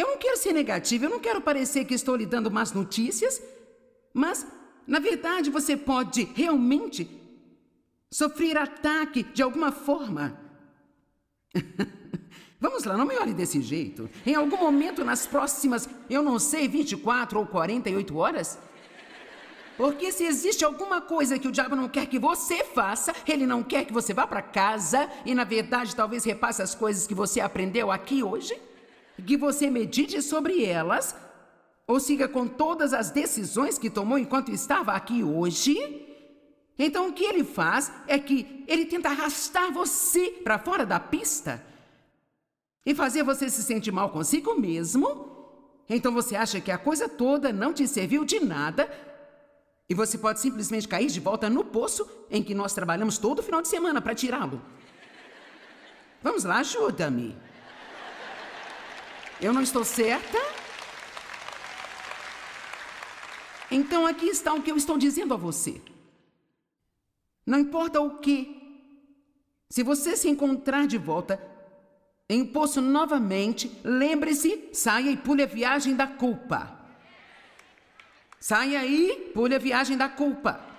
Eu não quero ser negativo, eu não quero parecer que estou lhe dando más notícias, mas, na verdade, você pode realmente sofrer ataque de alguma forma. Vamos lá, não me olhe desse jeito. Em algum momento nas próximas, eu não sei, 24 ou 48 horas? Porque se existe alguma coisa que o diabo não quer que você faça, ele não quer que você vá para casa e, na verdade, talvez repasse as coisas que você aprendeu aqui hoje que você medite sobre elas, ou siga com todas as decisões que tomou enquanto estava aqui hoje. Então o que ele faz é que ele tenta arrastar você para fora da pista e fazer você se sentir mal consigo mesmo. Então você acha que a coisa toda não te serviu de nada e você pode simplesmente cair de volta no poço em que nós trabalhamos todo final de semana para tirá-lo. Vamos lá, ajuda-me. Eu não estou certa? Então aqui está o que eu estou dizendo a você. Não importa o que, se você se encontrar de volta em um poço novamente, lembre-se, saia e pule a viagem da culpa. Saia e pule a viagem da culpa.